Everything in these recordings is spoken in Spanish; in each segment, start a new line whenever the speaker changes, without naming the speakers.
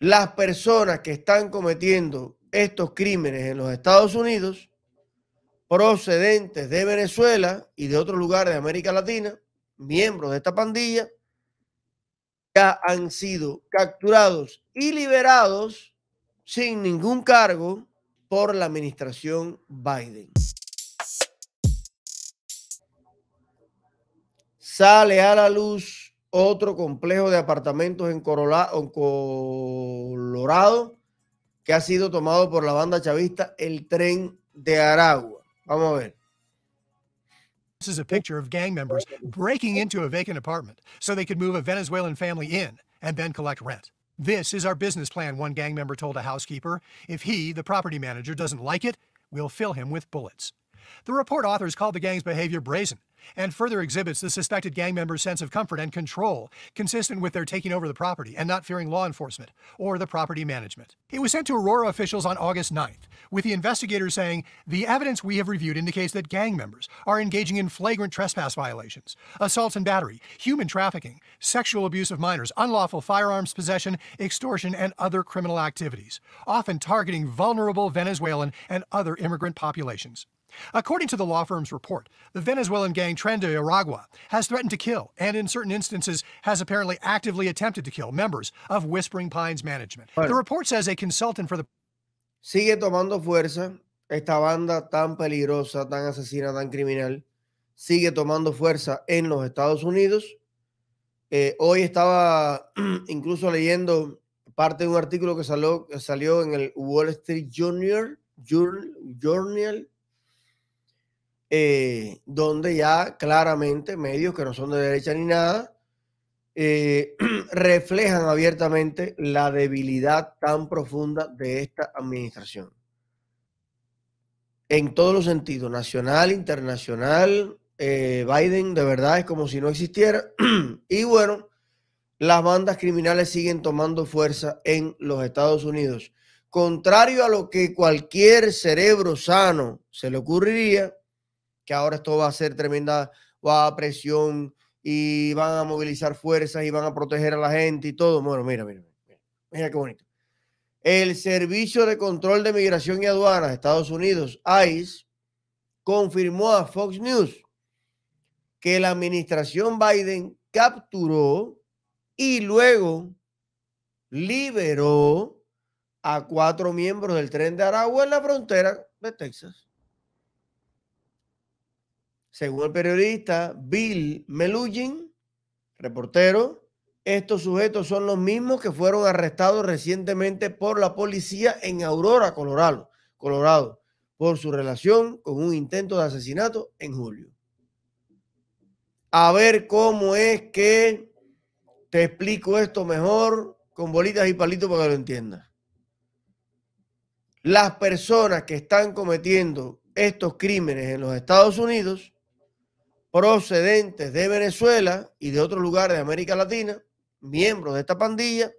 las personas que están cometiendo estos crímenes en los Estados Unidos, procedentes de Venezuela y de otros lugares de América Latina, miembros de esta pandilla, ya han sido capturados y liberados sin ningún cargo por la administración Biden. Sale a la luz otro complejo de apartamentos en Colorado que ha sido tomado por la banda chavista El Tren de Aragua. Vamos a ver. This is a picture of gang members breaking into a vacant apartment so they could move a Venezuelan family in and then collect rent. This is our business plan, one gang member told a housekeeper. If he, the property manager, doesn't like it, we'll fill him with bullets. The report authors called the gang's behavior brazen and further exhibits the suspected gang members' sense of comfort and control, consistent with their taking over the property and not fearing law enforcement or the property management. It was sent to Aurora officials on August 9th, with the investigators saying, The evidence we have reviewed indicates that gang members are engaging in flagrant trespass violations, assaults and battery, human trafficking, sexual abuse of minors, unlawful firearms possession, extortion, and other criminal activities, often targeting vulnerable Venezuelan and other immigrant populations. According to the law firm's report, the Venezuelan gang Tren de Aragua has threatened to kill and, in certain instances, has apparently actively attempted to kill members of Whispering Pines management. Bueno. The report says a consultant for the. Sigue tomando fuerza esta banda tan peligrosa, tan asesina, tan criminal. Sigue tomando fuerza en los Estados Unidos. Eh, hoy estaba incluso leyendo parte de un artículo que salió, que salió en el Wall Street Journal, Journal, Journal Eh, donde ya claramente medios que no son de derecha ni nada eh, reflejan abiertamente la debilidad tan profunda de esta administración. En todos los sentidos, nacional, internacional, eh, Biden de verdad es como si no existiera. y bueno, las bandas criminales siguen tomando fuerza en los Estados Unidos. Contrario a lo que cualquier cerebro sano se le ocurriría, que ahora esto va a ser tremenda va a presión y van a movilizar fuerzas y van a proteger a la gente y todo. Bueno, mira, mira, mira, mira qué bonito. El Servicio de Control de Migración y Aduanas de Estados Unidos, ICE, confirmó a Fox News que la administración Biden capturó y luego liberó a cuatro miembros del tren de Aragua en la frontera de Texas. Según el periodista Bill Melugin, reportero, estos sujetos son los mismos que fueron arrestados recientemente por la policía en Aurora, Colorado, por su relación con un intento de asesinato en julio. A ver cómo es que te explico esto mejor con bolitas y palitos para que lo entiendas. Las personas que están cometiendo estos crímenes en los Estados Unidos procedentes de Venezuela y de otros lugares de América Latina, miembros de esta pandilla,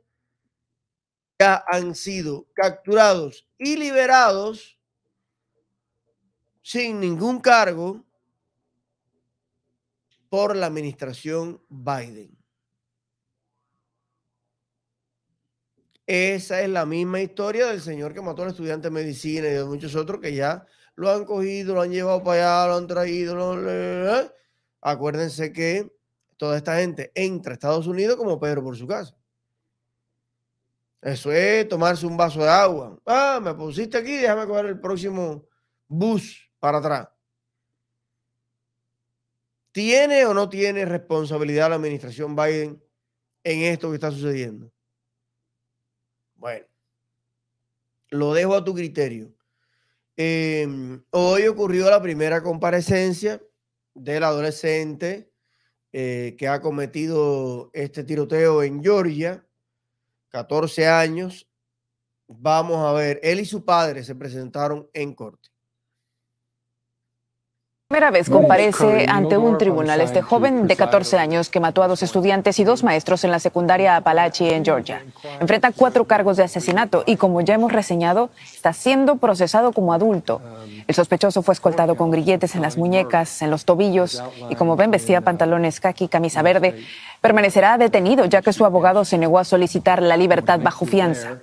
ya han sido capturados y liberados sin ningún cargo por la administración Biden. Esa es la misma historia del señor que mató al estudiante de medicina y de muchos otros que ya lo han cogido, lo han llevado para allá, lo han traído, lo, acuérdense que toda esta gente entra a Estados Unidos como Pedro por su casa. Eso es tomarse un vaso de agua. Ah, me pusiste aquí, déjame coger el próximo bus para atrás. ¿Tiene o no tiene responsabilidad la administración Biden en esto que está sucediendo? Bueno, lo dejo a tu criterio. Em, hoy ocurrió la primera comparecencia del adolescente eh, que ha cometido este tiroteo en Georgia, 14 años. Vamos a ver, él y su padre se presentaron en corte
primera vez comparece ante un tribunal este joven de 14 años que mató a dos estudiantes y dos maestros en la secundaria Apalachee en Georgia. Enfrenta cuatro cargos de asesinato y, como ya hemos reseñado, está siendo procesado como adulto. El sospechoso fue escoltado con grilletes en las muñecas, en los tobillos y, como ven, vestía pantalones khaki, camisa verde. Permanecerá detenido ya que su abogado se negó a solicitar la libertad bajo fianza.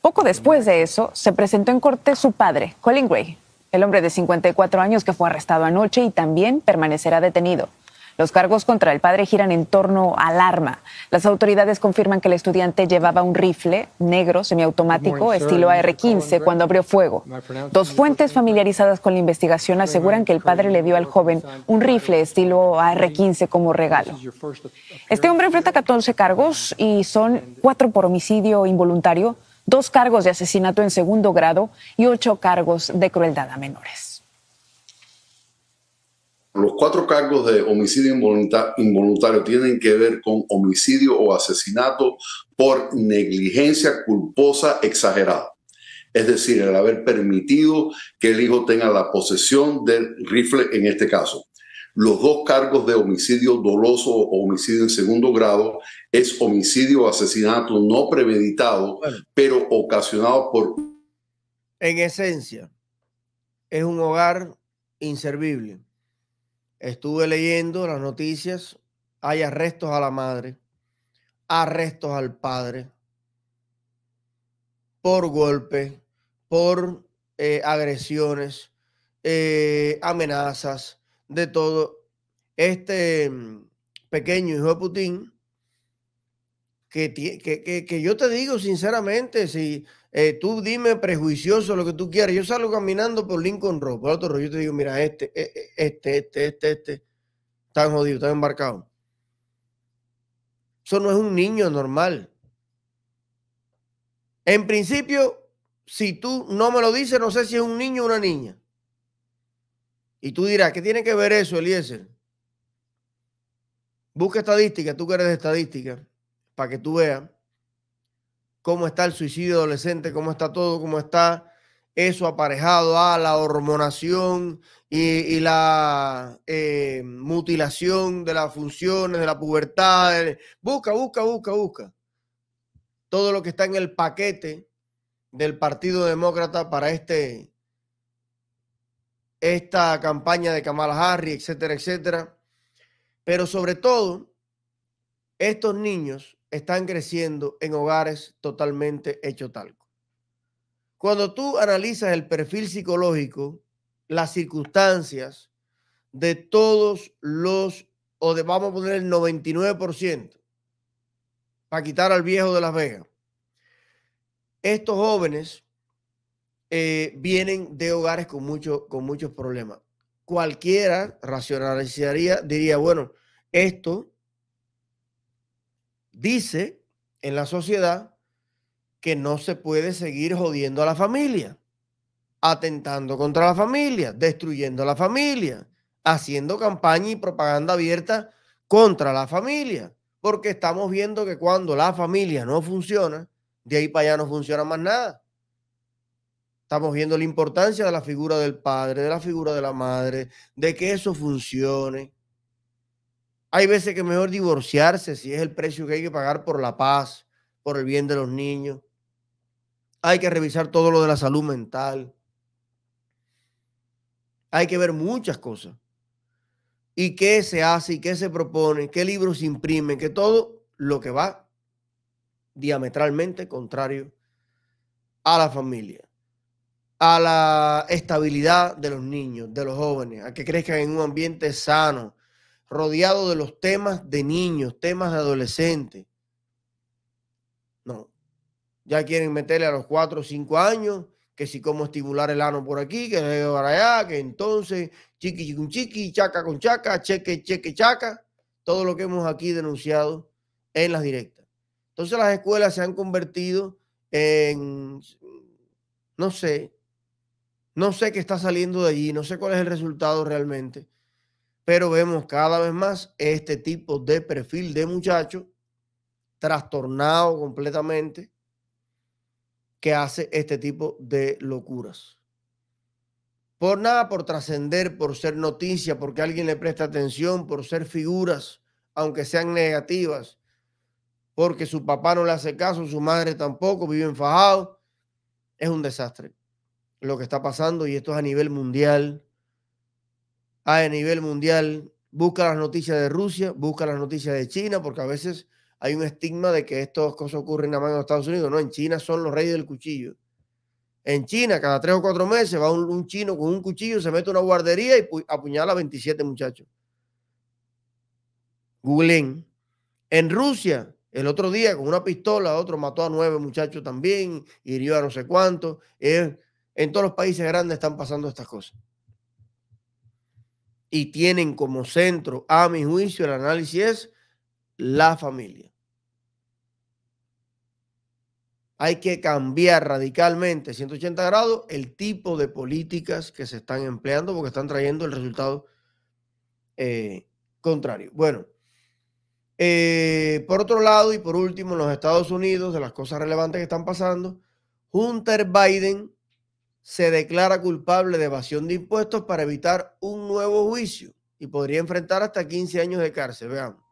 Poco después de eso, se presentó en corte su padre, Colin Gray, el hombre de 54 años que fue arrestado anoche y también permanecerá detenido. Los cargos contra el padre giran en torno al arma. Las autoridades confirman que el estudiante llevaba un rifle negro semiautomático estilo AR-15 cuando abrió fuego. Dos fuentes familiarizadas con la investigación aseguran que el padre le dio al joven un rifle estilo AR-15 como regalo. Este hombre enfrenta 14 cargos y son cuatro por homicidio involuntario, dos cargos de asesinato en segundo grado y ocho cargos de crueldad a menores.
Los cuatro cargos de homicidio involuntario tienen que ver con homicidio o asesinato por negligencia culposa exagerada. Es decir, el haber permitido que el hijo tenga la posesión del rifle en este caso. Los dos cargos de homicidio doloso o homicidio en segundo grado es homicidio o asesinato no premeditado, pero ocasionado por... En esencia, es un hogar inservible. Estuve leyendo las noticias, hay arrestos a la madre, arrestos al padre, por golpe, por eh, agresiones, eh, amenazas, de todo este mm, pequeño hijo de Putin, que, yo te digo sinceramente, si eh, tú dime prejuicioso lo que tú quieras, yo salgo caminando por Lincoln Road, por otro rollo, yo te digo, mira, este, e, e, este, este, este, este, están jodidos, están embarcados. Eso no es un niño normal. En principio, si tú no me lo dices, no sé si es un niño o una niña. Y tú dirás, ¿qué tiene que ver eso, Eliezer? Busca estadística, tú que eres de estadística, para que tú veas cómo está el suicidio adolescente, cómo está todo, cómo está eso aparejado a la hormonación y, la eh, mutilación de las funciones, de la pubertad. Busca, busca, busca, busca. Todo lo que está en el paquete del Partido Demócrata para este esta campaña de Kamala Harris, etcétera, etcétera. Pero sobre todo, estos niños están creciendo en hogares totalmente hechos talco. Cuando tú analizas el perfil psicológico, las circunstancias de todos los, o de, vamos a poner el 99%, para quitar al viejo de Las Vegas, estos jóvenes eh, vienen de hogares con, mucho, con muchos problemas. Cualquiera racionalizaría, diría, bueno, esto dice en la sociedad que no se puede seguir jodiendo a la familia, atentando contra la familia, destruyendo la familia, haciendo campaña y propaganda abierta contra la familia, porque estamos viendo que cuando la familia no funciona, de ahí para allá no funciona más nada. Estamos viendo la importancia de la figura del padre, de la figura de la madre, de que eso funcione. Hay veces que es mejor divorciarse si es el precio que hay que pagar por la paz, por el bien de los niños. Hay que revisar todo lo de la salud mental. Hay que ver muchas cosas. Y qué se hace y qué se propone, qué libros se imprimen, que todo lo que va diametralmente contrario a la familia a la estabilidad de los niños, de los jóvenes, a que crezcan en un ambiente sano, rodeado de los temas de niños, temas de adolescentes. No, ya quieren meterle a los cuatro o cinco años que si cómo estimular el ano por aquí, que para allá, que entonces chiqui chiqui chiqui, chaca con chaca, cheque cheque chaca, todo lo que hemos aquí denunciado en las directas. Entonces las escuelas se han convertido en, no sé, no sé qué está saliendo de allí, no sé cuál es el resultado realmente, pero vemos cada vez más este tipo de perfil de muchacho trastornado completamente que hace este tipo de locuras. Por nada, por trascender, por ser noticia, porque alguien le presta atención, por ser figuras, aunque sean negativas, porque su papá no le hace caso, su madre tampoco, vive en es un desastre lo que está pasando y esto es a nivel mundial. Ah, a nivel mundial, busca las noticias de Rusia, busca las noticias de China, porque a veces hay un estigma de que estas cosas ocurren nada más en Estados Unidos. No, en China son los reyes del cuchillo. En China, cada tres o cuatro meses va un, chino con un cuchillo, se mete a una guardería y apuñala a 27 muchachos. Googleen. En Rusia, el otro día con una pistola, otro mató a nueve muchachos también, hirió a no sé cuántos. En todos los países grandes están pasando estas cosas. Y tienen como centro, a mi juicio, el análisis es la familia. Hay que cambiar radicalmente 180 grados el tipo de políticas que se están empleando porque están trayendo el resultado eh, contrario. Bueno, eh, por otro lado y por último, en los Estados Unidos, de las cosas relevantes que están pasando, Hunter Biden se declara culpable de evasión de impuestos para evitar un nuevo juicio y podría enfrentar hasta 15 años de cárcel. Veamos.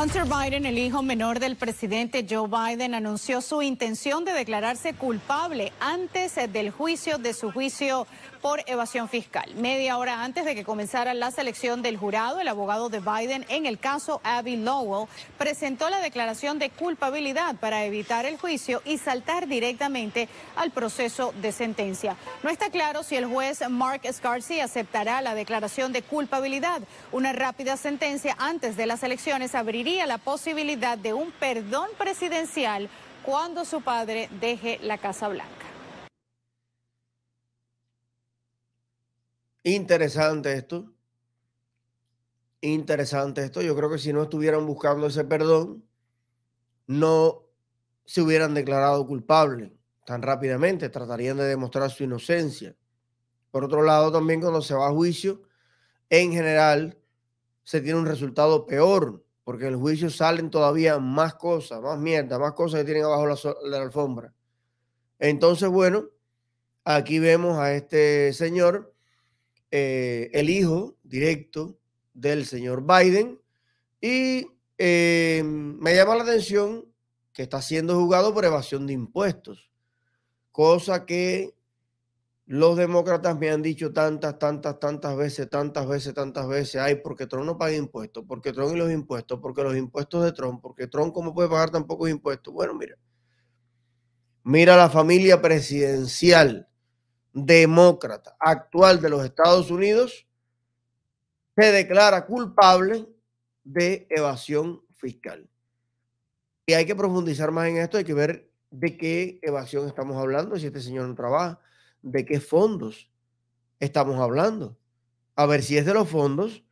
Hunter Biden, el hijo menor del presidente Joe Biden, anunció su intención de declararse culpable antes del juicio de su juicio por evasión fiscal. Media hora antes de que comenzara la selección del jurado, el abogado de Biden en el caso Abby Lowell presentó la declaración de culpabilidad para evitar el juicio y saltar directamente al proceso de sentencia. No está claro si el juez Mark Scarcy aceptará la declaración de culpabilidad. Una rápida sentencia antes de las elecciones abriría la posibilidad de un perdón presidencial cuando su padre deje la Casa Blanca.
Interesante esto. Interesante esto. Yo creo que si no estuvieran buscando ese perdón, no se hubieran declarado culpables tan rápidamente. Tratarían de demostrar su inocencia. Por otro lado, también cuando se va a juicio, en general se tiene un resultado peor porque en el juicio salen todavía más cosas, más mierda, más cosas que tienen abajo la, alfombra. Entonces, bueno, aquí vemos a este señor, eh, el hijo directo del señor Biden, y eh, me llama la atención que está siendo juzgado por evasión de impuestos, cosa que los demócratas me han dicho tantas, tantas, tantas veces, tantas veces, tantas veces, ay, porque Trump no paga impuestos, porque Trump y los impuestos, porque los impuestos de Trump, porque Trump cómo puede pagar tan pocos impuestos. Bueno, mira, mira la familia presidencial demócrata actual de los Estados Unidos se declara culpable de evasión fiscal. Y hay que profundizar más en esto, hay que ver de qué evasión estamos hablando, si este señor no trabaja, de qué fondos estamos hablando. A ver si es de los fondos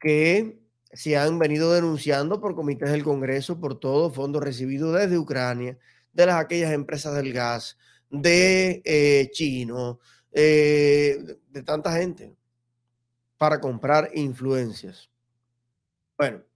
que se han venido denunciando por comités del Congreso por todo fondos recibidos desde Ucrania, de las aquellas empresas del gas, de eh, chino, eh, de tanta gente, para comprar influencias. Bueno.